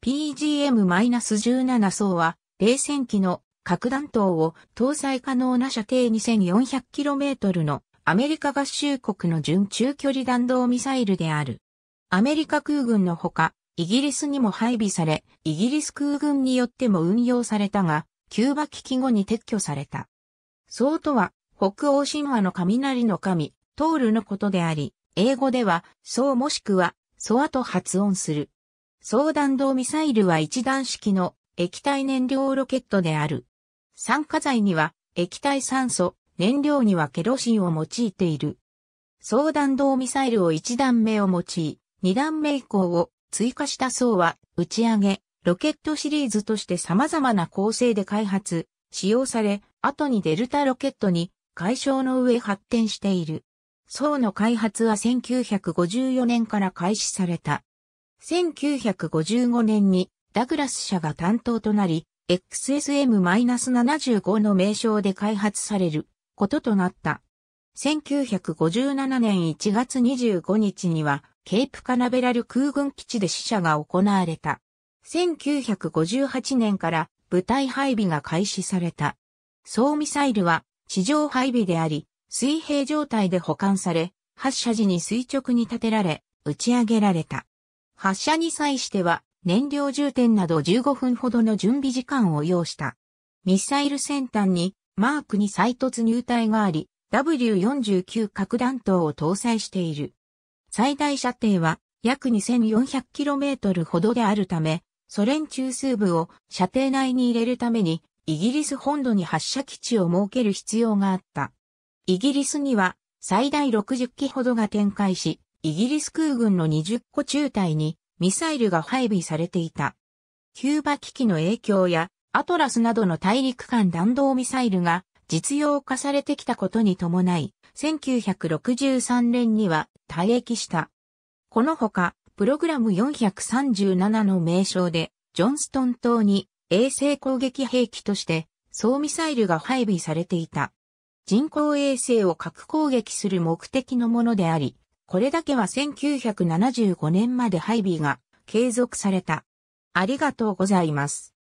PGM-17 層は、冷戦機の核弾頭を搭載可能な射程 2400km のアメリカ合衆国の準中距離弾道ミサイルである。アメリカ空軍のほか、イギリスにも配備され、イギリス空軍によっても運用されたが、キューバ危機後に撤去された。層とは、北欧神話の雷の神、トールのことであり、英語では、そうもしくは、ソアと発音する。相弾道ミサイルは一段式の液体燃料ロケットである。酸化剤には液体酸素、燃料にはケロシンを用いている。相弾道ミサイルを一段目を用い、二段目以降を追加した層は打ち上げ、ロケットシリーズとして様々な構成で開発、使用され、後にデルタロケットに解消の上発展している。層の開発は1954年から開始された。1955年にダグラス社が担当となり、XSM-75 の名称で開発されることとなった。1957年1月25日には、ケープカナベラル空軍基地で死者が行われた。1958年から部隊配備が開始された。総ミサイルは地上配備であり、水平状態で保管され、発射時に垂直に立てられ、打ち上げられた。発射に際しては燃料充填など15分ほどの準備時間を要した。ミサイル先端にマークに再突入体があり、W49 核弾頭を搭載している。最大射程は約 2400km ほどであるため、ソ連中枢部を射程内に入れるために、イギリス本土に発射基地を設ける必要があった。イギリスには最大60機ほどが展開し、イギリス空軍の20個中隊にミサイルが配備されていた。キューバ危機の影響やアトラスなどの大陸間弾道ミサイルが実用化されてきたことに伴い、1963年には退役した。このほか、プログラム437の名称で、ジョンストン島に衛星攻撃兵器として総ミサイルが配備されていた。人工衛星を核攻撃する目的のものであり、これだけは1975年まで配備が継続された。ありがとうございます。